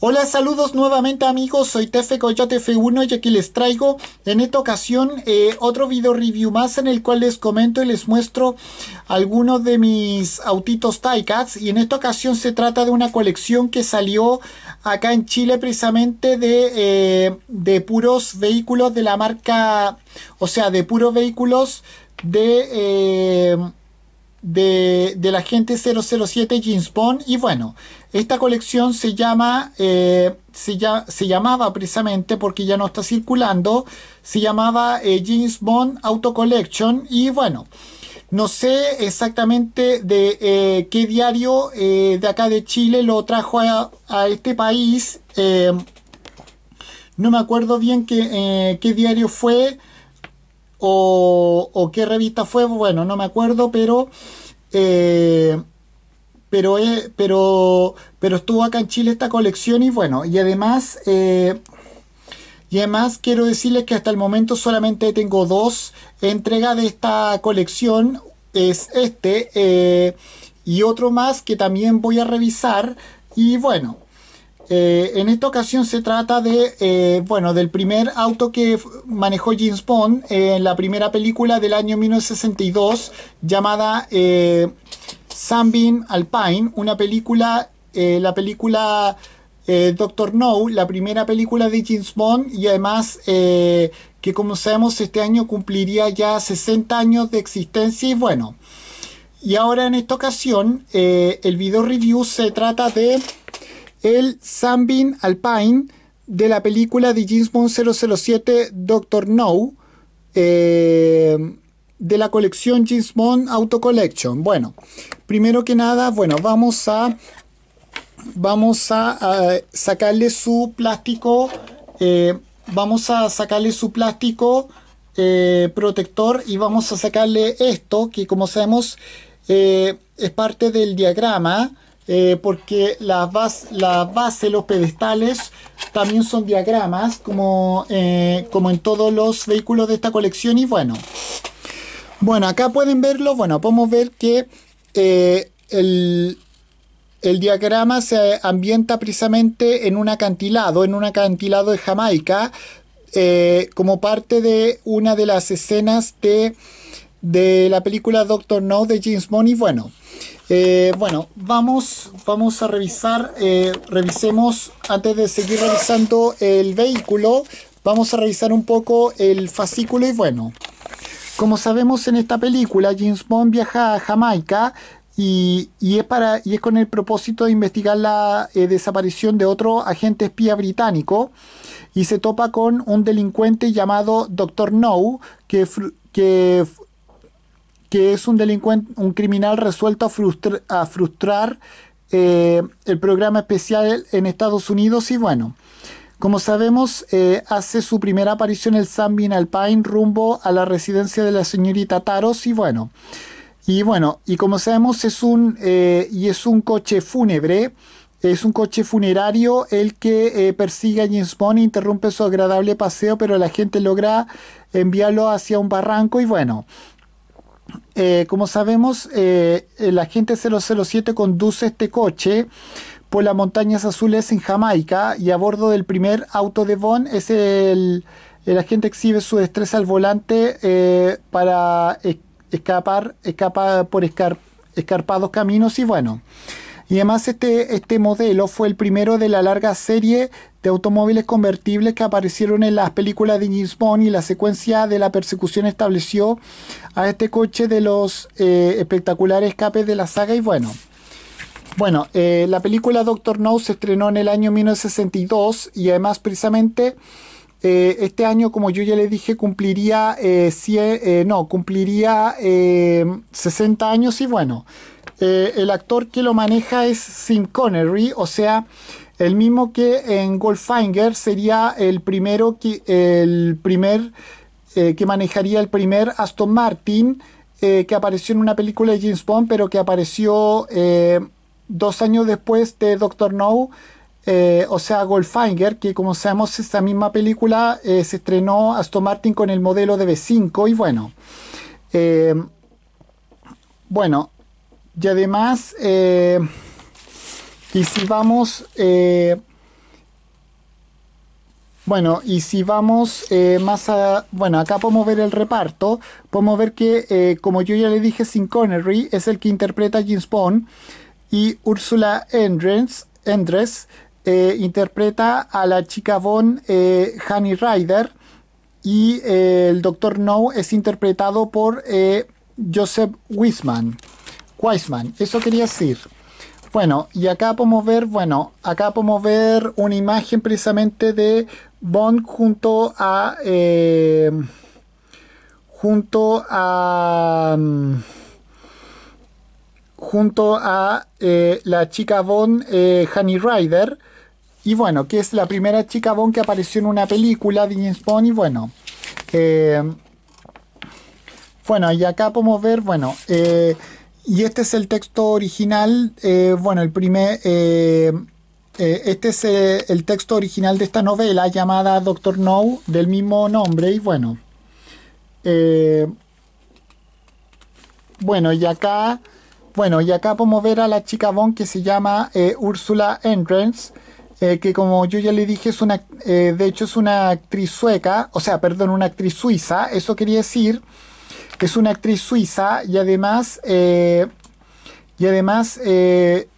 Hola, saludos nuevamente amigos, soy Coyote f 1 y aquí les traigo en esta ocasión eh, otro video review más en el cual les comento y les muestro algunos de mis autitos TICATS y en esta ocasión se trata de una colección que salió acá en Chile precisamente de, eh, de puros vehículos de la marca, o sea, de puros vehículos de... Eh, de, la gente 007 James Bond. Y bueno, esta colección se llama, eh, se, llamaba precisamente porque ya no está circulando, se llamaba eh, Jeans Bond Auto Collection. Y bueno, no sé exactamente de eh, qué diario de acá de Chile lo trajo a, este país. no me acuerdo bien qué, qué diario fue o, qué revista fue, bueno, no me acuerdo, pero... Eh, eh, pero, pero, estuvo acá en Chile esta colección y bueno, y además, eh, y además quiero decirles que hasta el momento solamente tengo dos entregas de esta colección, es este y otro más que también voy a revisar y bueno, eh, en esta ocasión se trata de, eh, bueno, del primer auto que manejó James Bond en la primera película del año 1962 llamada eh, Sunbeam Alpine, una película, la película Doctor No, la primera película de James Bond y además que como sabemos este año cumpliría ya 60 años de existencia y bueno. Y ahora en esta ocasión el video review se trata de el Sambin Alpine de la película de Bond 007 Doctor No eh, de la colección Bond Auto Collection. Bueno, primero que nada, bueno, vamos a vamos a, sacarle su plástico eh, vamos a sacarle su plástico eh, protector y vamos a sacarle esto que como sabemos es parte del diagrama eh, porque las bases, la base, los pedestales también son diagramas como, eh, como en todos los vehículos de esta colección y bueno bueno acá pueden verlo bueno podemos ver que eh, el, diagrama se ambienta precisamente en un acantilado en un acantilado de Jamaica como parte de una de las escenas de, de la película Doctor No de James Bond y bueno eh, bueno, vamos, vamos a revisar, eh, revisemos, antes de seguir revisando el vehículo, vamos a revisar un poco el fascículo y bueno, como sabemos en esta película, James Bond viaja a Jamaica y, y es, para, y es con el propósito de investigar la eh, desaparición de otro agente espía británico y se topa con un delincuente llamado Dr. No, que, que que es un delincuente, un criminal resuelto a, frustrar eh, el programa especial en Estados Unidos y bueno. Como sabemos, eh, hace su primera aparición el zambin Alpine rumbo a la residencia de la señorita Taros y bueno. Y bueno, y como sabemos es un, eh, y es un coche fúnebre, es un coche funerario el que persigue a James Bond, interrumpe su agradable paseo, pero la gente logra enviarlo hacia un barranco y bueno, eh, como sabemos, el agente 007 conduce este coche por las montañas azules en Jamaica y a bordo del primer auto de Bond es el, agente exhibe su destreza al volante eh, para escapar, por escar, escarpados caminos y bueno. Y además este, este modelo fue el primero de la larga serie automóviles convertibles que aparecieron en las películas de James Bond y la secuencia de la persecución estableció a este coche de los eh, espectaculares escapes de la saga y bueno. Bueno, eh, la película Doctor No se estrenó en el año 1962 y además precisamente eh, este año, como yo ya le dije, cumpliría, no, cumpliría 60 años y bueno, el actor que lo maneja es Sin Connery, o sea, el mismo que en Goldfinger sería el primero que, el primer, eh, que manejaría el primer Aston Martin eh, que apareció en una película de James Bond, pero que apareció eh, dos años después de Doctor No, o sea, Goldfinger, que como sabemos, esta misma película se estrenó Aston Martin con el modelo de B5, y bueno. bueno, y además. Y si vamos... Eh, bueno, y si vamos eh, más a... Bueno, acá podemos ver el reparto. Podemos ver que, eh, como yo ya le dije, Sin Connery es el que interpreta a James Bond. Y Úrsula Endres interpreta a la chica Bond Honey Ryder. Y el Doctor No es interpretado por Joseph Wiseman. Wiseman, eso quería decir. Bueno, y acá podemos ver, bueno, acá podemos ver una imagen precisamente de Bond junto a... Eh, junto a... Mm, junto a eh, la chica Bond eh, Honey Rider. Y bueno, que es la primera chica Bond que apareció en una película de James Bond. Y bueno, bueno, y acá podemos ver, bueno... Y este es el texto original, eh, bueno, el primer... Eh, eh, este es el texto original de esta novela llamada Doctor No, del mismo nombre, y bueno. bueno, y acá... Bueno, y acá podemos ver a la chica Bon, que se llama Úrsula Entrance, que como yo ya le dije, es una, de hecho es una actriz sueca, o sea, perdón, una actriz suiza, eso quería decir que es una actriz suiza y además, eh, y además eh,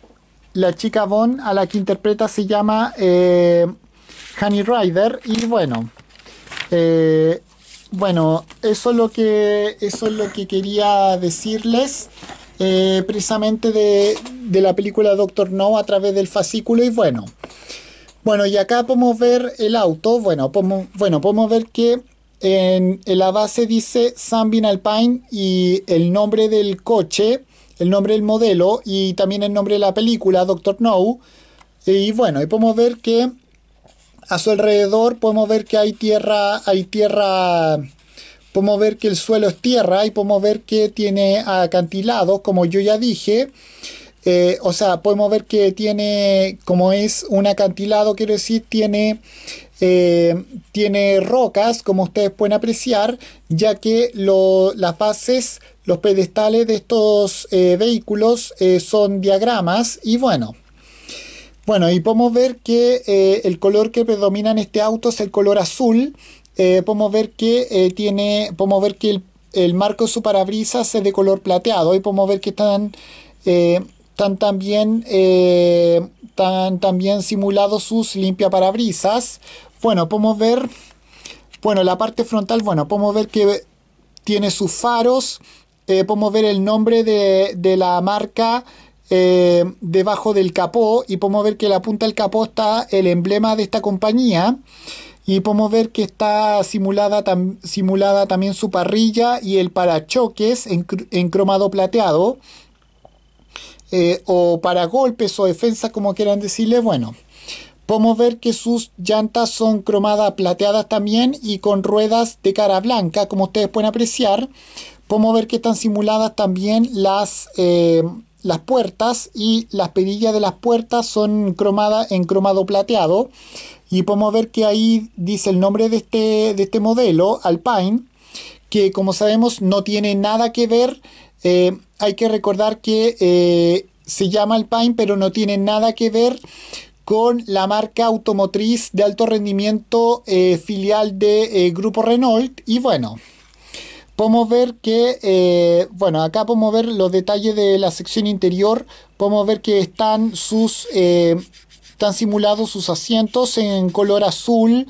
la chica Von a la que interpreta se llama eh, Honey Rider y bueno, bueno, eso es lo que, eso es lo que quería decirles. precisamente de, la película Doctor No a través del fascículo y bueno. Bueno, y acá podemos ver el auto, bueno, bueno, podemos ver que en, la base dice Sunbeam Alpine y el nombre del coche, el nombre del modelo y también el nombre de la película, Doctor No. Y bueno, y podemos ver que a su alrededor podemos ver que hay tierra, hay tierra, podemos ver que el suelo es tierra y podemos ver que tiene acantilados, como yo ya dije. Eh, o sea, podemos ver que tiene, como es un acantilado, quiero decir, tiene eh, tiene rocas, como ustedes pueden apreciar, ya que las bases, los pedestales de estos eh, vehículos eh, son diagramas y bueno. Bueno, y podemos ver que el color que predomina en este auto es el color azul. podemos ver que tiene, podemos ver que el, marco de su parabrisas es de color plateado y podemos ver que están están también, eh, también simulados sus limpiaparabrisas. Bueno, podemos ver, bueno, la parte frontal, bueno, podemos ver que tiene sus faros, eh, podemos ver el nombre de, la marca eh, debajo del capó y podemos ver que la punta del capó está el emblema de esta compañía y podemos ver que está simulada, simulada también su parrilla y el parachoques en, cromado plateado eh, o para golpes o defensas, como quieran decirle bueno Podemos ver que sus llantas son cromadas plateadas también y con ruedas de cara blanca, como ustedes pueden apreciar. Podemos ver que están simuladas también las, eh, las puertas y las perillas de las puertas son cromadas en cromado plateado. Y podemos ver que ahí dice el nombre de este, de este modelo, Alpine, que como sabemos no tiene nada que ver. Eh, hay que recordar que eh, se llama Alpine, pero no tiene nada que ver con la marca automotriz de alto rendimiento eh, filial de eh, Grupo Renault. Y bueno, podemos ver que, eh, bueno, acá podemos ver los detalles de la sección interior. Podemos ver que están sus... están simulados sus asientos en color azul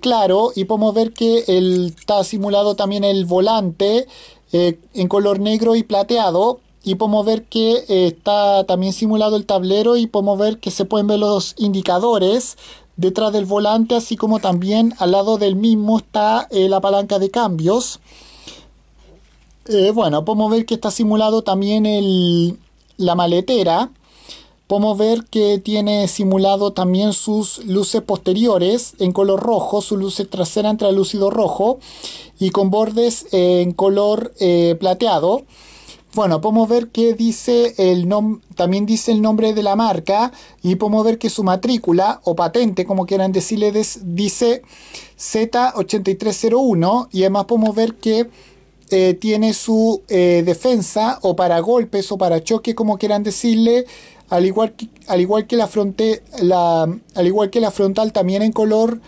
claro y podemos ver que el, está simulado también el volante en color negro y plateado y podemos ver que eh, está también simulado el tablero y podemos ver que se pueden ver los indicadores detrás del volante, así como también al lado del mismo está eh, la palanca de cambios. Eh, bueno, podemos ver que está simulado también el, la maletera. Podemos ver que tiene simulado también sus luces posteriores en color rojo, su luces trasera en tralúcido rojo y con bordes en color plateado. Bueno, podemos ver que dice el nombre también dice el nombre de la marca y podemos ver que su matrícula o patente, como quieran decirle, dice Z8301 y además podemos ver que eh, tiene su eh, defensa o para golpes o para choque, como quieran decirle, al igual que, al igual que la, la, al igual que la frontal también en color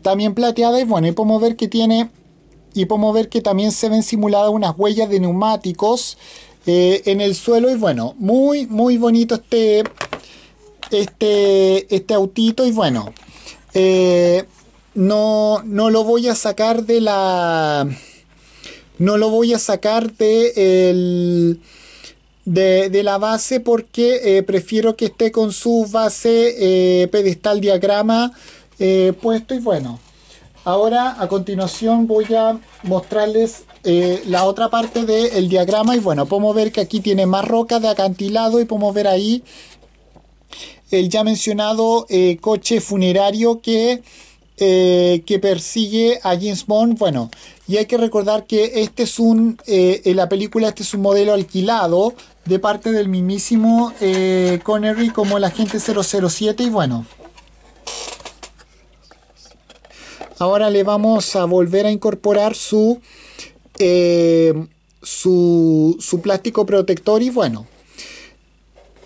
también plateada y bueno, y podemos ver que tiene y podemos ver que también se ven simuladas unas huellas de neumáticos eh, en el suelo y bueno, muy muy bonito este este, este autito y bueno, eh, no, no lo voy a sacar de la... No lo voy a la base porque eh, prefiero que esté con su base pedestal diagrama puesto y bueno. Ahora, a continuación, voy a mostrarles eh, la otra parte del diagrama. Y bueno, podemos ver que aquí tiene más roca de acantilado y podemos ver ahí el ya mencionado eh, coche funerario que, eh, que persigue a James Bond. Bueno, y hay que recordar que este es un, en la película este es un modelo alquilado de parte del mismísimo Connery como el agente 007 y bueno. ahora le vamos a volver a incorporar eh, su, su, plástico protector y bueno,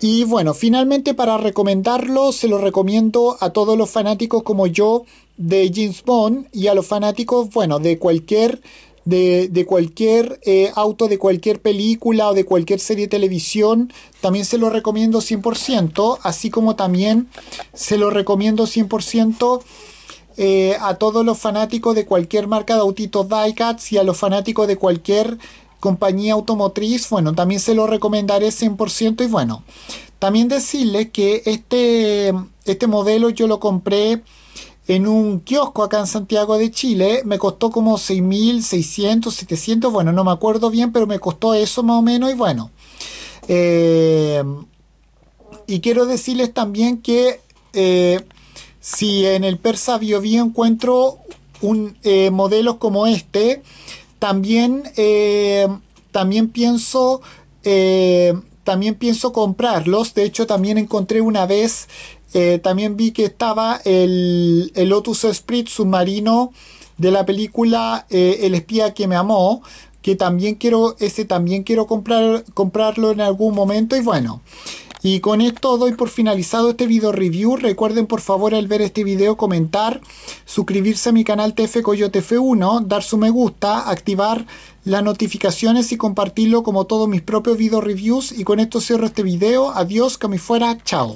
y bueno, finalmente para recomendarlo, se lo recomiendo a todos los fanáticos como yo de James Bond y a los fanáticos, bueno, de cualquier, de, cualquier eh, auto, de cualquier película o de cualquier serie de televisión, también se lo recomiendo 100%, así como también se lo recomiendo 100% eh, a todos los fanáticos de cualquier marca de autitos diecats y a los fanáticos de cualquier compañía automotriz, bueno, también se lo recomendaré 100% y bueno, también decirles que este, este modelo yo lo compré en un kiosco acá en Santiago de Chile, me costó como 6.600, 700, bueno, no me acuerdo bien, pero me costó eso más o menos y bueno. Eh, y quiero decirles también que eh, si en el persa BioBio encuentro un, eh, modelos como este, también, eh, también pienso... Eh, también pienso comprarlos. De hecho, también encontré una vez también vi que estaba el, Lotus Sprit submarino de la película El espía que me amó, que también quiero, ese también quiero comprarlo en algún momento y bueno. Y con esto doy por finalizado este video review. Recuerden por favor al ver este video comentar, suscribirse a mi canal TF Coyote F1, dar su me gusta, activar las notificaciones y compartirlo como todos mis propios video reviews. Y con esto cierro este video. Adiós, que me fuera. Chao.